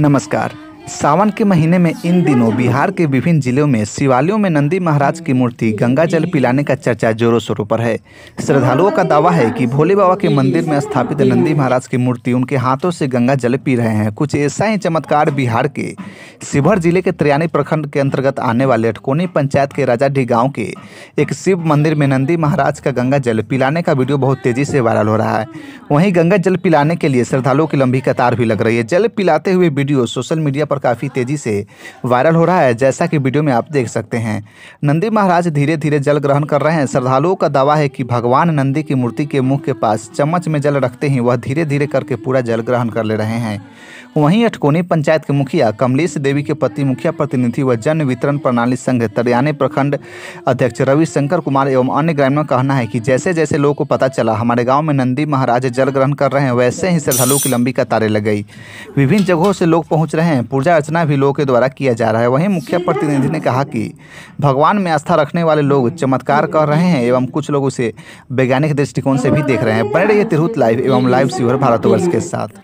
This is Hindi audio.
नमस्कार सावन के महीने में इन दिनों बिहार के विभिन्न जिलों में शिवालयों में नंदी महाराज की मूर्ति गंगा जल पिलाने का चर्चा जोरों शोरों पर है श्रद्धालुओं का दावा है कि भोले बाबा के मंदिर में स्थापित नंदी महाराज की मूर्ति उनके हाथों से गंगा जल पी रहे हैं कुछ ऐसा ही चमत्कार बिहार के शिवहर जिले के त्रियानी प्रखंड के अंतर्गत आने वाले अटकोनी पंचायत के राजाडीह गांव के एक शिव मंदिर में नंदी महाराज का गंगा जल पिलाने का वीडियो बहुत तेजी से वायरल हो रहा है वहीं गंगा जल पिलाने के लिए श्रद्धालुओं की लंबी कतार भी लग रही है जल पिलाते हुए वीडियो सोशल मीडिया पर काफ़ी तेजी से वायरल हो रहा है जैसा कि वीडियो में आप देख सकते हैं नंदी महाराज धीरे धीरे जल ग्रहण कर रहे हैं श्रद्धालुओं का दावा है कि भगवान नंदी की मूर्ति के मुख के पास चम्मच में जल रखते ही वह धीरे धीरे करके पूरा जल ग्रहण कर ले रहे हैं वहीं अठकोनी पंचायत के मुखिया कमलेश देवी के पति मुखिया प्रतिनिधि व जन वितरण प्रणाली संघ तरियाने प्रखंड अध्यक्ष रविशंकर कुमार एवं अन्य ग्रामीणों का कहना है कि जैसे जैसे लोगों को पता चला हमारे गाँव में नंदी महाराज जल ग्रहण कर रहे हैं वैसे ही श्रद्धालुओं की लंबी कतारें लग गई विभिन्न जगहों से लोग पहुँच रहे हैं पूजा अर्चना भी लोगों के द्वारा किया जा रहा है वहीं मुखिया प्रतिनिधि ने कहा कि भगवान में आस्था रखने वाले लोग चमत्कार कर रहे हैं एवं कुछ लोग उसे वैज्ञानिक दृष्टिकोण से भी देख रहे हैं बने रहिए तिरहुत लाइव एवं लाइव सीवर भारतवर्ष के साथ